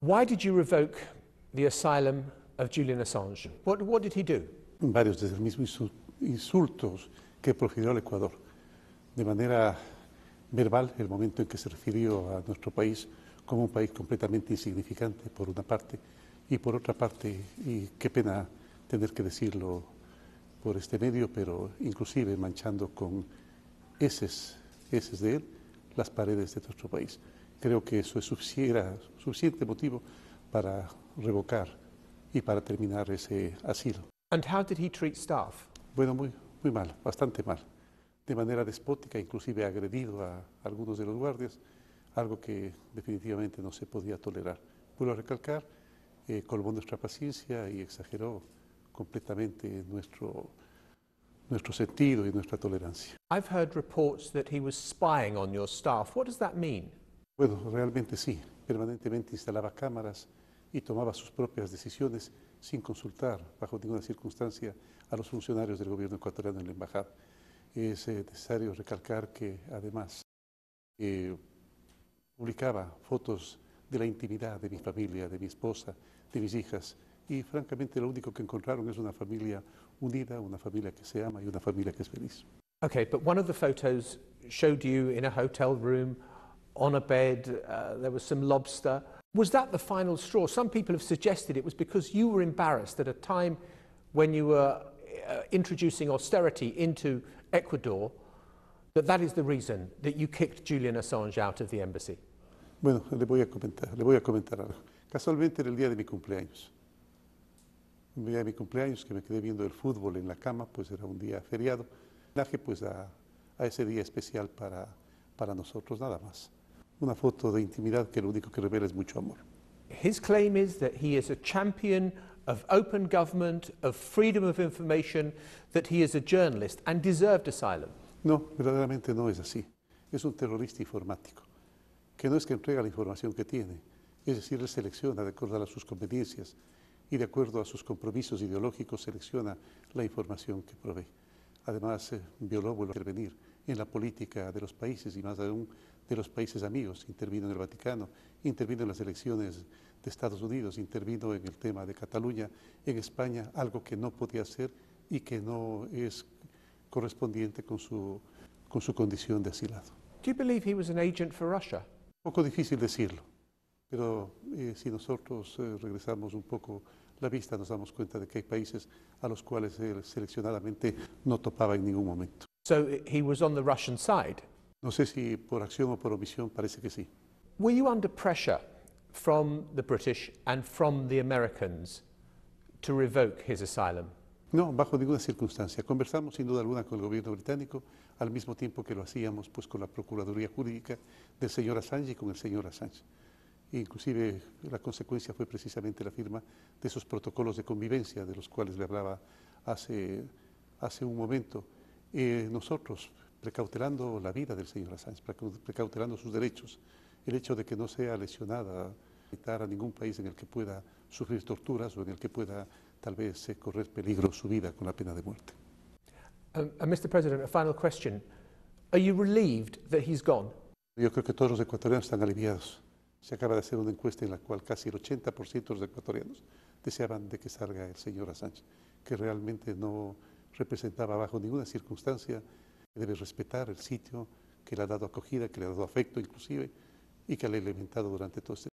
Why did you revoke the asylum of Julian Assange? What, what did he do? Varios de los mismos insultos que profirió al Ecuador. De manera verbal, el momento en que se refirió a nuestro país como un país completamente insignificante, por una parte, y por otra parte, y qué pena tener que decirlo por este medio, pero inclusive manchando con esos de él las paredes de nuestro país. Creo que eso es suficiente motivo para revocar y para terminar ese asilo. And how he treat Bueno, muy, muy mal, bastante mal. De manera despótica, inclusive agredido a algunos de los guardias, algo que definitivamente no se podía tolerar. Vuelvo recalcar, eh, colmó nuestra paciencia y exageró completamente nuestro, nuestro sentido y nuestra tolerancia. I've heard reports that he was spying on your staff. What does that mean? Bueno, realmente sí. Permanentemente instalaba cámaras y tomaba sus propias decisiones sin consultar bajo ninguna circunstancia a los funcionarios del gobierno ecuatoriano en la embajada. Es eh, necesario recalcar que además eh, publicaba fotos de la intimidad de mi familia, de mi esposa, de mis hijas, y francamente lo único que encontraron es una familia unida, una familia que se ama y una familia que es feliz. Okay, but one of the photos showed you in a hotel room on a bed, uh, there was some lobster. Was that the final straw? Some people have suggested it was because you were embarrassed at a time when you were uh, introducing austerity into Ecuador, that that is the reason that you kicked Julian Assange out of the embassy. Bueno, le voy a comentar, le voy a comentar algo. Casualmente era el día de mi cumpleaños. el día de mi cumpleaños que me quedé viendo el fútbol en la cama, pues era un día feriado. Daje pues a, a ese día especial para, para nosotros, nada más. una foto de intimidad que lo único que revela es mucho amor. His claim is that he is a champion of open government, of freedom of information, that he is a journalist and deserved asylum. No, verdaderamente no es así. Es un terrorista informático, que no es que entrega la información que tiene, es decir, él selecciona de acuerdo a sus conveniencias y de acuerdo a sus compromisos ideológicos selecciona la información que provee. Además, eh, violó, volver a intervenir en la política de los países y más aún de los países amigos, intervino en el Vaticano, intervino en las elecciones de Estados Unidos, intervino en el tema de Cataluña, en España, algo que no podía hacer y que no es correspondiente con su, con su condición de asilado. Do you he was an agent for Russia? poco difícil decirlo, pero eh, si nosotros eh, regresamos un poco la vista, nos damos cuenta de que hay países a los cuales él seleccionadamente no topaba en ningún momento. So he was on the Russian side. No sé si por acción o por omisión, parece que sí. Were you under pressure from the British and from the Americans to revoke his No, bajo ninguna circunstancia. Conversamos sin duda alguna con el gobierno británico, al mismo tiempo que lo hacíamos pues, con la Procuraduría Jurídica del señor Assange y con el señor Assange. Inclusive la consecuencia fue precisamente la firma de esos protocolos de convivencia de los cuales le hablaba hace, hace un momento. Eh, nosotros, precautelando la vida del señor Assange, precautelando sus derechos, el hecho de que no sea lesionada, evitar a ningún país en el que pueda sufrir torturas o en el que pueda tal vez eh, correr peligro su vida con la pena de muerte. Mr. Um, President, a final question. Are you relieved that he's gone? Yo creo que todos los ecuatorianos están aliviados. Se acaba de hacer una encuesta en la cual casi el 80% de los ecuatorianos deseaban de que salga el señor Assange, que realmente no representaba bajo ninguna circunstancia debe respetar el sitio que le ha dado acogida, que le ha dado afecto inclusive y que le ha alimentado durante todo este